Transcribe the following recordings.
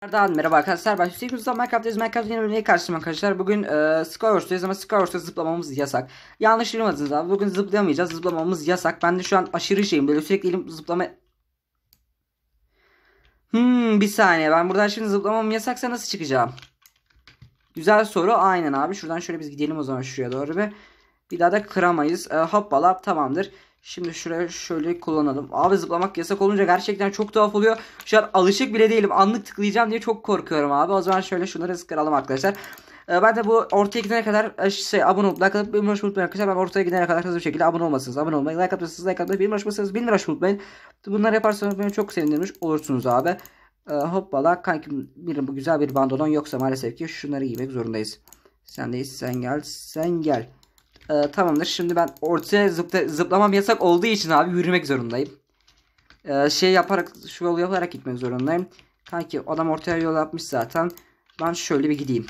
Tekrardan merhaba arkadaşlar ben Hüseyin Kuzdan Minecraft'teyiz Minecraft yeni bölümüne karşıma arkadaşlar bugün e, Skyward'dayız ama Skyward'da zıplamamız yasak Yanlış duymadınız abi bugün zıplayamayacağız zıplamamız yasak ben de şu an aşırı şeyim böyle sürekli elim zıplama Hmm bir saniye ben buradan şimdi zıplamam yasaksa nasıl çıkacağım Güzel soru aynen abi şuradan şöyle biz gidelim o zaman şuraya doğru bir bir daha da kıramayız. E, hoppala tamamdır. Şimdi şuraya şöyle kullanalım. Abi zıplamak yasak olunca gerçekten çok tuhaf oluyor. Şu an alışık bile değilim. Anlık tıklayacağım diye çok korkuyorum abi. O zaman şöyle şunları kıralım arkadaşlar. Ee, ben de bu ortaya gidene kadar e, şey abone olup like atıp bilmiyorum unutmayın arkadaşlar. Ben ortaya gidene kadar hızlı bir şekilde abone olmasınız. Abone olmayı, like atmasınız, like atmayı, bilmiyorum unutmayın, bilmiyorum unutmayın. Bunları yaparsanız beni çok sevindirmiş olursunuz abi. Ee, hoppala kankim bir, güzel bir bandolon yoksa maalesef ki şunları giymek zorundayız. Sen deyiz sen gel sen gel. Ee, tamamdır. Şimdi ben ortaya zıpla zıplamam yasak olduğu için abi yürümek zorundayım. Ee, şey yaparak şu yolu yaparak gitmek zorundayım. Kanki adam ortaya yol yapmış zaten. Ben şöyle bir gideyim.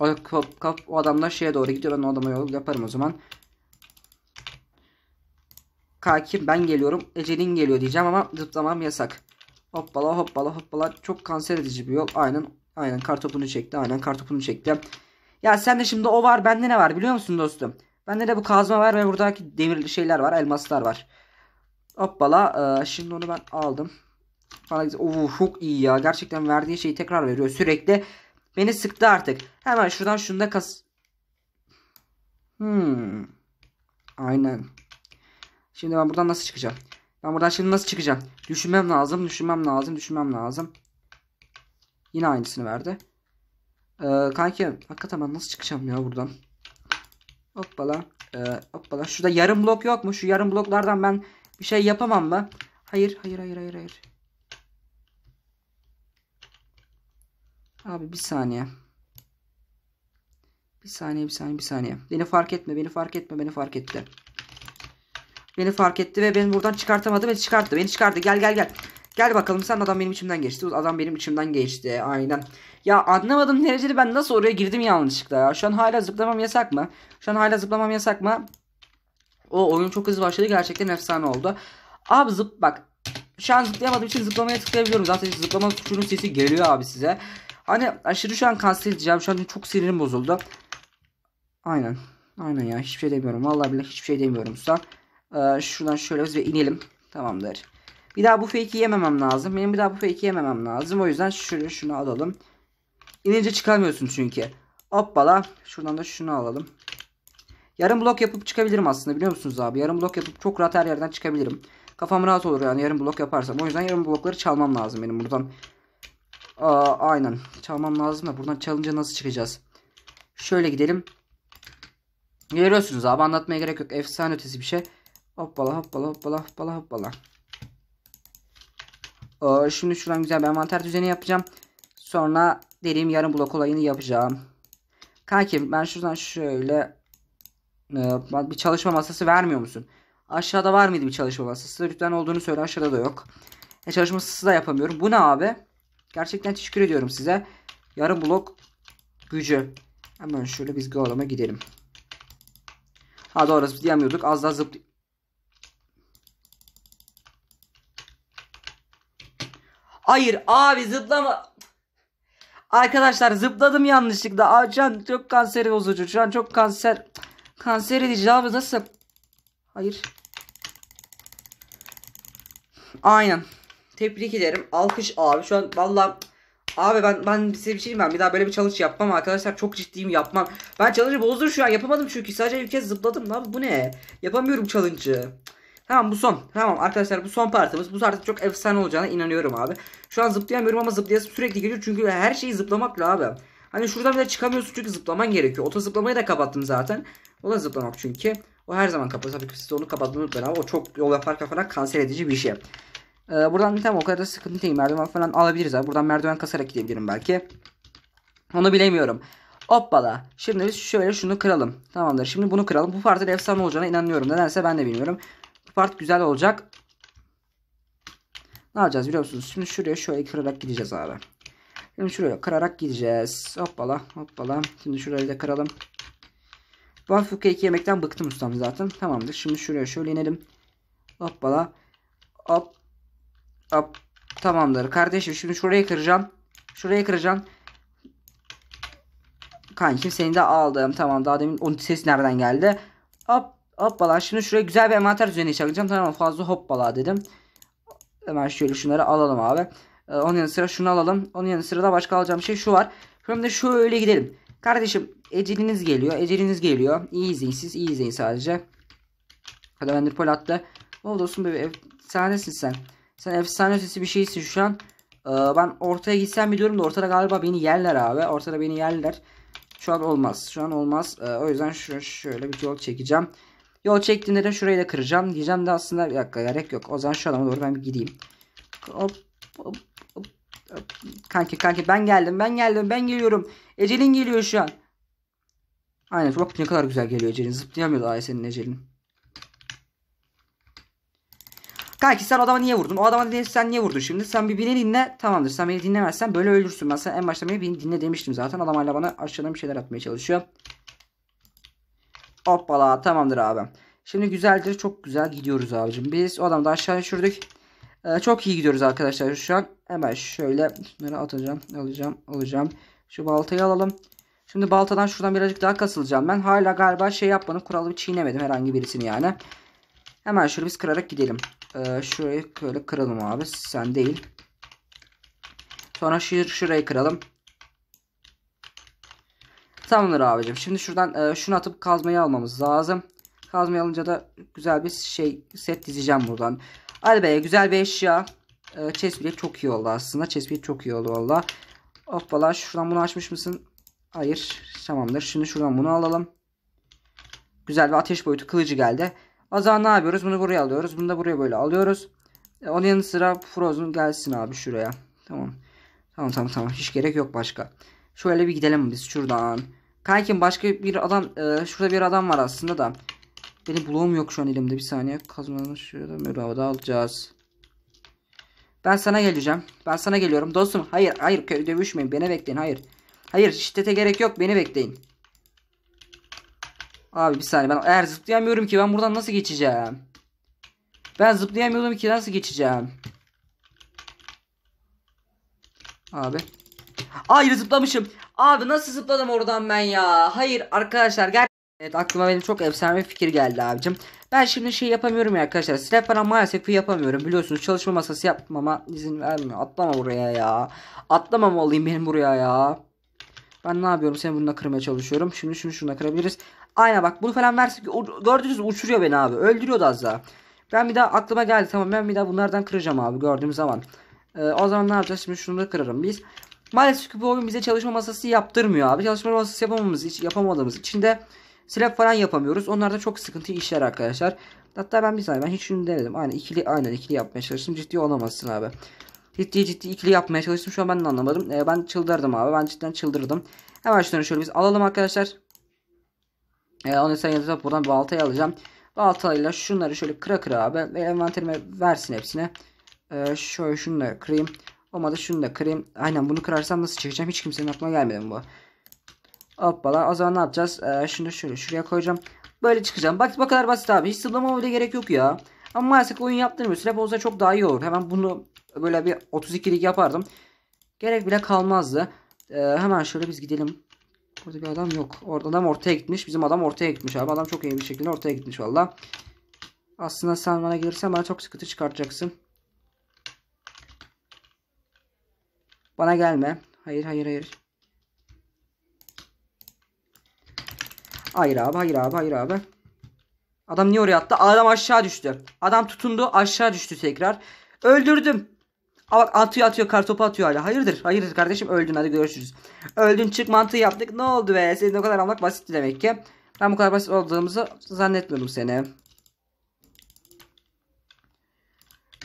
O, kap, kap, o adamlar şeye doğru gidiyor. Ben o adama yol yaparım o zaman. Kanki ben geliyorum. Ecelin geliyor diyeceğim ama zıplamam yasak. Hoppala hoppala hoppala. Çok kanser edici bir yol. Aynen aynen kartopunu çekti. Aynen kartopunu çekti. Ya sen de şimdi o var bende ne var biliyor musun dostum? Bende de bu kazma var ve buradaki demirli şeyler var elmaslar var. Hoppala ee, şimdi onu ben aldım. Bana güzel. Oo, çok iyi ya gerçekten verdiği şeyi tekrar veriyor sürekli. Beni sıktı artık. Hemen şuradan şunu da kas... Hmm. Aynen. Şimdi ben buradan nasıl çıkacağım? Ben buradan şimdi nasıl çıkacağım? Düşünmem lazım, düşünmem lazım, düşünmem lazım. Yine aynısını verdi. Ee, kanki hakikaten ben nasıl çıkacağım ya buradan? Hoppala. Ee, hoppala. Şurada yarım blok yok mu? Şu yarım bloklardan ben bir şey yapamam mı? Hayır hayır hayır hayır hayır. Abi bir saniye. Bir saniye bir saniye bir saniye. Beni fark etme beni fark etme beni fark etti. Beni fark etti ve beni buradan çıkartamadı beni çıkarttı. Beni çıkarttı gel gel gel. Gel bakalım sen adam benim içimden geçti. Adam benim içimden geçti. Aynen. Ya anlamadım derecede ben nasıl oraya girdim yanlışlıkla ya. Şu an hala zıplamam yasak mı? Şu an hala zıplamam yasak mı? O oyun çok hızlı başladı. Gerçekten efsane oldu. Abi zıp bak. Şu an zıplayamadığım için zıplamaya tıklayabiliyorum. Zaten zıplama tuşunun sesi geliyor abi size. Hani aşırı şu an kanser edeceğim. Şu an çok sinirim bozuldu. Aynen. Aynen ya. Hiçbir şey demiyorum. Vallahi bile hiçbir şey demiyorum usta. Ee, şuradan şöyle biz ve inelim. Tamamdır. Bir daha bu fake'i yememem lazım. Benim bir daha bu fake'i yememem lazım. O yüzden şunu, şunu alalım. İnince çıkamıyorsun çünkü. Hoppala. Şuradan da şunu alalım. Yarım blok yapıp çıkabilirim aslında biliyor musunuz abi? Yarım blok yapıp çok rahat her yerden çıkabilirim. Kafam rahat olur yani yarım blok yaparsam. O yüzden yarım blokları çalmam lazım benim buradan. Aa, aynen. Çalmam lazım da buradan çalınca nasıl çıkacağız? Şöyle gidelim. Görüyorsunuz abi anlatmaya gerek yok. Efsane ötesi bir şey. Hoppala hoppala hoppala hoppala hoppala. Ee, şimdi şuradan güzel bir envanter düzeni yapacağım. Sonra dediğim yarım blok olayını yapacağım. Kanki ben şuradan şöyle e, bir çalışma masası vermiyor musun? Aşağıda var mıydı bir çalışma masası? Lütfen olduğunu söyle aşağıda da yok. E, çalışma masası da yapamıyorum. Bu ne abi? Gerçekten teşekkür ediyorum size. Yarım blok gücü. Hemen şöyle biz Golem'a gidelim. Ha doğrusu diyemiyorduk. Az daha zıplayalım. Hayır abi zıplama. Arkadaşlar zıpladım yanlışlıkla. Aa, can çok kanser bozucu. Şu an çok kanser. Kanser edici abi nasıl? Hayır. Aynen. Tebrik ederim. Alkış abi. Şu an valla abi ben ben size bir şey ben bir daha böyle bir çalış yapmam arkadaşlar. Çok ciddiyim yapmam. Ben challenge'ı bozdur şu an. Yapamadım çünkü sadece bir kez zıpladım. Abi bu ne? Yapamıyorum challenge'ı. Tamam bu son. Tamam arkadaşlar bu son partimiz. Bu artık çok efsane olacağına inanıyorum abi. Şu an zıplayamıyorum ama zıplayasım sürekli geliyor. Çünkü her şeyi zıplamakla abi. Hani şuradan bile çıkamıyorsun çünkü zıplaman gerekiyor. Oto zıplamayı da kapattım zaten. O da zıplamak çünkü. O her zaman kapalı. Tabii ki siz onu kapattığını unutmayın abi. O çok yol yaparken falan kanser edici bir şey. Ee, buradan tamam o kadar da sıkıntı değil. Merdiven falan alabiliriz abi. Buradan merdiven kasarak gidebilirim belki. Onu bilemiyorum. Hoppala. Şimdi biz şöyle şunu kıralım. Tamamdır. Şimdi bunu kıralım. Bu partide efsane olacağına inanıyorum. Nedense ben de bilmiyorum part güzel olacak. Ne yapacağız biliyor musunuz? Şimdi şuraya şöyle kırarak gideceğiz abi. Şimdi şuraya kırarak gideceğiz. Hoppala hoppala. Şimdi şurayı da kıralım. Bu hafif keki yemekten bıktım ustam zaten. Tamamdır. Şimdi şuraya şöyle inelim. Hoppala. Hop. Hop. Tamamdır. Kardeşim şimdi şurayı kıracağım. Şurayı kıracağım. Kankim seni de aldım. Tamam daha demin onun ses nereden geldi? Hop. Hoppala şimdi şuraya güzel bir envanter düzeni çakacağım. Tamam fazla hoppala dedim. Hemen şöyle şunları alalım abi. Ee, onun yanı sıra şunu alalım. Onun yanı sıra da başka alacağım şey şu var. Şimdi şöyle gidelim. Kardeşim eceliniz geliyor. Eceliniz geliyor. İyi izleyin siz. iyi izleyin sadece. Hadi ben pol attı. Ne oldu olsun bebe efsanesin sen. Sen efsane ötesi bir şeysin şu an. Ee, ben ortaya gitsem bir durumda ortada galiba beni yerler abi. Ortada beni yerler. Şu an olmaz. Şu an olmaz. Ee, o yüzden şu şöyle bir yol çekeceğim. Yol çektiğinde de şurayı da kıracağım. Diyeceğim de aslında bir dakika gerek yok. O zaman şu adama doğru ben bir gideyim. Hop, hop, hop, hop. Kanki kanki ben geldim ben geldim ben geliyorum. Ecelin geliyor şu an. Aynen bak ne kadar güzel geliyor Ecelin. Zıplayamıyor daha senin Ecelin. Kanki sen adama niye vurdun? O adama sen niye vurdun şimdi? Sen bir beni dinle. Tamamdır. Sen beni dinlemezsen böyle ölürsün. Ben sana en başta beni dinle demiştim zaten. Adam hala bana aşağıdan bir şeyler atmaya çalışıyor. Hoppala tamamdır abi. Şimdi güzeldir. Çok güzel gidiyoruz abicim. Biz o adamı da aşağı düşürdük. Ee, çok iyi gidiyoruz arkadaşlar şu an. Hemen şöyle bunları atacağım. Alacağım. Alacağım. Şu baltayı alalım. Şimdi baltadan şuradan birazcık daha kasılacağım ben. Hala galiba şey yapmadım. Kuralı çiğnemedim herhangi birisini yani. Hemen şöyle biz kırarak gidelim. Ee, şurayı böyle kıralım abi. Sen değil. Sonra şurayı kıralım. Tamamdır abicim. Şimdi şuradan e, şunu atıp kazmayı almamız lazım. Kazmayı alınca da güzel bir şey set dizeceğim buradan. Hadi be güzel bir eşya. E, chest çok iyi oldu aslında. Chest çok iyi oldu valla. Hoppala şuradan bunu açmış mısın? Hayır. Tamamdır. Şimdi şuradan bunu alalım. Güzel bir ateş boyutu kılıcı geldi. O zaman ne yapıyoruz? Bunu buraya alıyoruz. Bunu da buraya böyle alıyoruz. E, onun yanı sıra Frozen gelsin abi şuraya. Tamam. Tamam tamam tamam. Hiç gerek yok başka. Şöyle bir gidelim biz şuradan. Kankim başka bir adam e, şurada bir adam var aslında da. Benim bloğum yok şu an elimde bir saniye. Kazmanın şurada müravada alacağız. Ben sana geleceğim. Ben sana geliyorum. Dostum hayır hayır köy dövüşmeyin. Beni bekleyin hayır. Hayır şiddete gerek yok. Beni bekleyin. Abi bir saniye ben eğer zıplayamıyorum ki ben buradan nasıl geçeceğim? Ben zıplayamıyorum ki nasıl geçeceğim? Abi. Hayır zıplamışım. Abi nasıl zıpladım oradan ben ya? Hayır arkadaşlar gel. Evet aklıma benim çok efsane bir fikir geldi abicim. Ben şimdi şey yapamıyorum ya arkadaşlar. Silah falan maalesef yapamıyorum. Biliyorsunuz çalışma masası yapmama izin vermiyor. Atlama buraya ya. Atlamam olayım benim buraya ya. Ben ne yapıyorum? Seni bununla kırmaya çalışıyorum. Şimdi şunu şuna kırabiliriz. Aynen bak bunu falan versek gördünüz uçuruyor beni abi. Öldürüyordu az daha. Ben bir daha aklıma geldi. Tamam ben bir daha bunlardan kıracağım abi gördüğüm zaman. Ee, o zaman ne yapacağız? Şimdi şunu da kırarım biz. Maalesef ki bu oyun bize çalışma masası yaptırmıyor abi. Çalışma masası yapamamız için, yapamadığımız için de slap falan yapamıyoruz. Onlar da çok sıkıntı işler arkadaşlar. Hatta ben bir saniye ben hiç şunu denedim. Aynen ikili aynen ikili yapmaya çalıştım. Ciddi olamazsın abi. Ciddi ciddi ikili yapmaya çalıştım. Şu an ben de anlamadım. Ee, ben çıldırdım abi. Ben cidden çıldırdım. Hemen şunları şöyle biz alalım arkadaşlar. Ee, onu sen yazıp buradan baltayı alacağım. Baltayla şunları şöyle kıra kıra abi. Ve envanterime versin hepsine. Ee, şöyle şunu da kırayım. Olmadı şunu da kırayım. Aynen bunu kırarsam nasıl çekeceğim hiç kimsenin aklına gelmedi bu. Hoppala o zaman ne yapacağız? Ee, şunu da şöyle şuraya koyacağım. Böyle çıkacağım. Bak bu kadar basit abi. Hiç sırlamama bile gerek yok ya. Ama maalesef oyun yaptırmıyoruz. Rap olsa çok daha iyi olur. Hemen bunu böyle bir 32'lik yapardım. Gerek bile kalmazdı. Ee, hemen şöyle biz gidelim. Burada bir adam yok. Orada adam ortaya gitmiş. Bizim adam ortaya gitmiş abi. Adam çok iyi bir şekilde ortaya gitmiş valla. Aslında sen bana gelirsen bana çok sıkıntı çıkartacaksın. Bana gelme. Hayır hayır hayır. Hayır abi hayır abi hayır abi. Adam niye oraya attı? Adam aşağı düştü. Adam tutundu aşağı düştü tekrar. Öldürdüm. Aa, bak atıyor atıyor kartopu atıyor hala. Hayırdır hayırdır kardeşim öldün hadi görüşürüz. Öldün çık mantığı yaptık. Ne oldu be? Senin o kadar almak basit demek ki. Ben bu kadar basit olduğumuzu zannetmiyorum seni.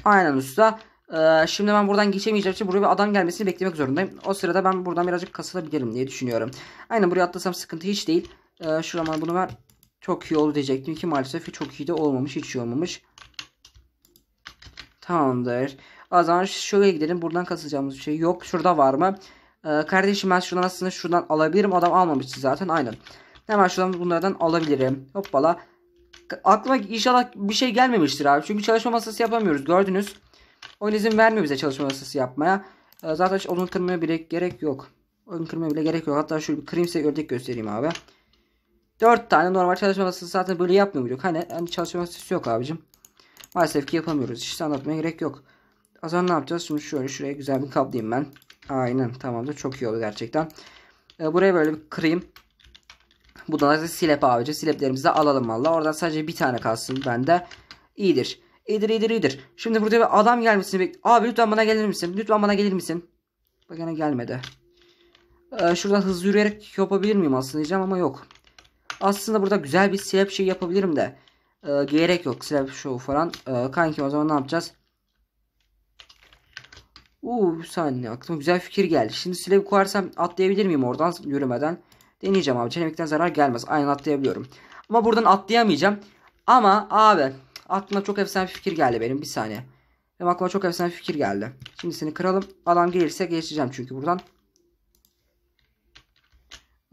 Aynen usta. Ee, şimdi ben buradan geçemeyeceğim için buraya bir adam gelmesini beklemek zorundayım. O sırada ben buradan birazcık kasılabilirim diye düşünüyorum. Aynen buraya atlasam sıkıntı hiç değil. Ee, şurama bunu ver. Çok iyi oldu diyecektim ki maalesef çok iyi de olmamış. Hiç iyi olmamış. Tamamdır. O zaman şöyle gidelim. Buradan kasacağımız bir şey yok. Şurada var mı? Ee, kardeşim ben şuradan aslında şuradan alabilirim. Adam almamıştı zaten. Aynen. Hemen şuradan bunlardan alabilirim. Hoppala. Aklıma inşallah bir şey gelmemiştir abi. Çünkü çalışma masası yapamıyoruz. Gördünüz. Oyun izin vermiyor bize çalışma masası yapmaya. Ee, zaten hiç onun kırmaya bile gerek yok. Ön kırmaya bile gerek yok. Hatta şöyle bir kırayım size ördek göstereyim abi. 4 tane normal çalışma masası zaten böyle yapmıyor muyduk? Hani, hani çalışma masası yok abicim. Maalesef ki yapamıyoruz. İşte anlatmaya gerek yok. O zaman ne yapacağız? Şimdi şöyle şuraya güzel bir kaplayayım ben. Aynen tamamdır. Çok iyi oldu gerçekten. E, buraya böyle bir kırayım. Buradan da silep abici. Sileplerimizi de alalım valla. Oradan sadece bir tane kalsın bende. İyidir. İyidir iyidir iyidir. Şimdi burada bir adam gelmesini bek. Abi lütfen bana gelir misin? Lütfen bana gelir misin? Bak yine gelmedi. Ee, şurada hızlı yürüyerek yapabilir miyim aslında diyeceğim ama yok. Aslında burada güzel bir slap şey yapabilirim de. Ee, gerek yok slap show falan. Ee, kanki o zaman ne yapacağız? Uuu bir saniye aklıma güzel fikir geldi. Şimdi slap koyarsam atlayabilir miyim oradan yürümeden? Deneyeceğim abi. Çenemekten zarar gelmez. Aynen atlayabiliyorum. Ama buradan atlayamayacağım. Ama abi Aklıma çok efsane fikir geldi benim. Bir saniye. Benim aklıma çok efsane fikir geldi. Şimdi seni kıralım. Adam gelirse geçeceğim çünkü buradan.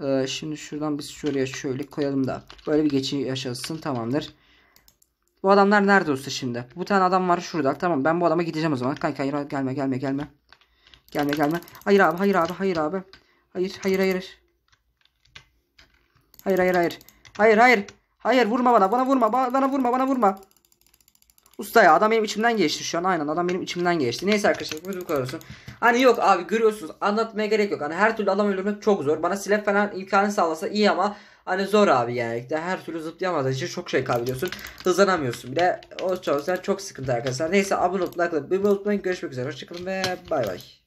Ee, şimdi şuradan biz şuraya şöyle koyalım da. Böyle bir geçin yaşasın. Tamamdır. Bu adamlar nerede olsa şimdi? Bu tane adam var şurada. Tamam ben bu adama gideceğim o zaman. Kanka hayır gelme gelme gelme. Gelme gelme. Hayır abi hayır abi hayır abi. Hayır hayır hayır. Hayır hayır hayır. Hayır hayır. Hayır vurma bana. Bana vurma. Bana vurma. Bana vurma. Usta ya adam benim içimden geçti şu an. Aynen adam benim içimden geçti. Neyse arkadaşlar bu bu kadar olsun. Hani yok abi görüyorsunuz anlatmaya gerek yok. Hani her türlü adam öldürmek çok zor. Bana silah falan imkanı sağlasa iyi ama hani zor abi yani. Her türlü zıplayamaz. İşte çok şey kaybediyorsun. Hızlanamıyorsun bile. O yüzden çok sıkıntı arkadaşlar. Neyse abone olup like bir unutmayın. Görüşmek üzere. Hoşçakalın ve bay bay.